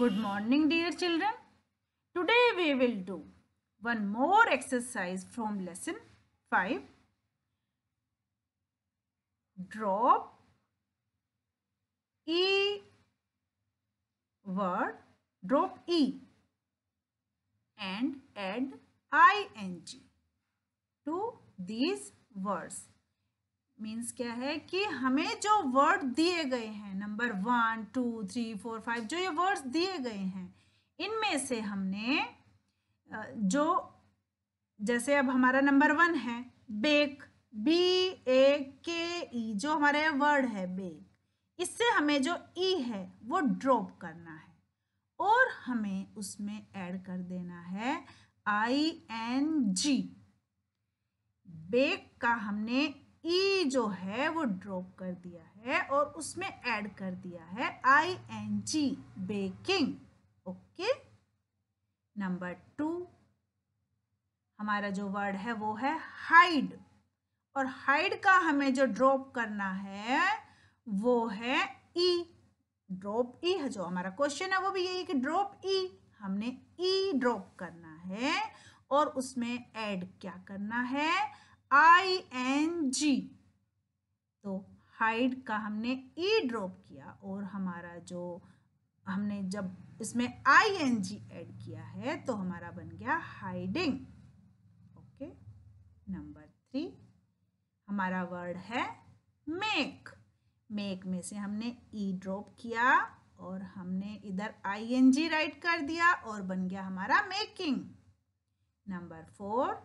Good morning dear children. Today we will do one more exercise from lesson 5. Drop E word, drop E and add ing to these words. Means क्या है कि हमें जो word दिए गए हैं number one two three four five जो ये वर्ड्स दिए गए हैं इनमें से हमने जो जैसे अब हमारा नंबर वन है bake B A K E जो हमारा वर्ड है बेक इससे हमें जो ई e है वो ड्रॉप करना है और हमें उसमें ऐड कर देना है आई एन जी बेक का हमने ई e जो है वो ड्रॉप कर दिया है और उसमें ऐड कर दिया है I N G baking okay number two हमारा जो वर्ड है वो है हाइड और हाइड का हमें जो ड्रॉप करना है वो है ई ड्रॉप ई है जो हमारा क्वेश्चन है वो भी यही कि ड्रॉप ई e. हमने ई e ड्रॉप करना है और उसमें ऐड क्या करना है आई एन जी तो हाइड का हमने ई e ड्रॉप किया और हमारा जो हमने जब इसमें आई एन जी एड किया है तो हमारा बन गया हाइडिंग ओके नंबर थ्री हमारा वर्ड है मेक मेक में से हमने ई e ड्रॉप किया और हमने इधर आई एन जी राइट कर दिया और बन गया हमारा मेकिंग नंबर फोर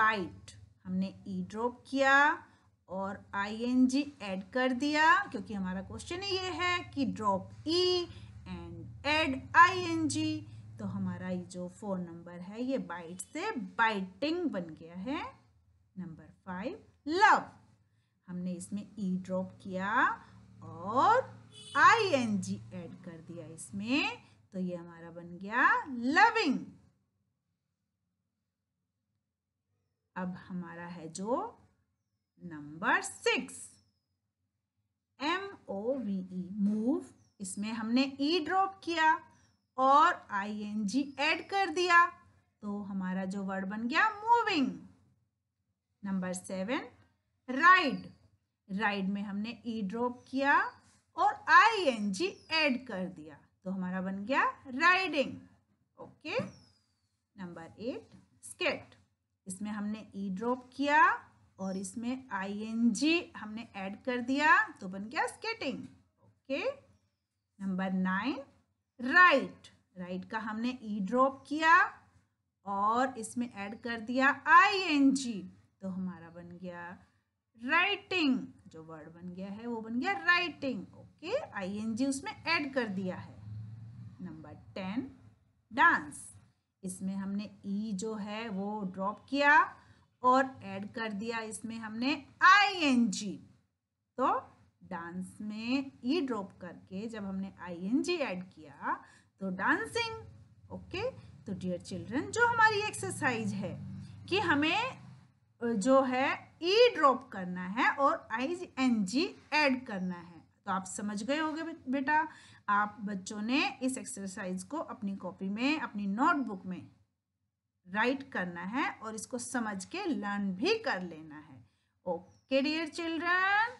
बाइट हमने ई e ड्रॉप किया और आई एन जी एड कर दिया क्योंकि हमारा क्वेश्चन ये है कि drop E and add I N G तो हमारा ये जो फोन नंबर है ये बाइट से बाइटिंग बन गया है नंबर फाइव लव हमने इसमें ई e ड्रॉप किया और आई एन जी एड कर दिया इसमें तो ये हमारा बन गया लविंग अब हमारा है जो number six M O V E move इसमें हमने ई e ड्रॉप किया और आई एन जी एड कर दिया तो हमारा जो वर्ड बन गया moving number seven ride ride में हमने ई e ड्रॉप किया और आई एन जी एड कर दिया तो हमारा बन गया riding okay number eight skate इसमें हमने ई e ड्रॉप किया और इसमें जी हमने ऐड कर दिया तो बन गया skating okay number nine write write का हमने ई e ड्रॉप किया और इसमें ऐड कर दिया जी तो हमारा बन गया राइटिंग जो वर्ड बन गया है वो बन गया राइटिंग ओके जी उसमें ऐड कर दिया है नंबर टेन डांस इसमें हमने ई e जो है वो ड्रॉप किया और ऐड कर दिया इसमें हमने आई एन जी तो डांस में ई e ड्रॉप करके जब हमने आई एन जी ऐड किया तो डांसिंग ओके तो डियर चिल्ड्रन जो हमारी एक्सरसाइज है कि हमें जो है ई e ड्रॉप करना है और आई एन जी ऐड करना है तो आप समझ गए होगे बेटा आप बच्चों ने इस एक्सरसाइज को अपनी कॉपी में अपनी नोटबुक में राइट करना है और इसको समझ के लर्न भी कर लेना है ओके डियर चिल्ड्रन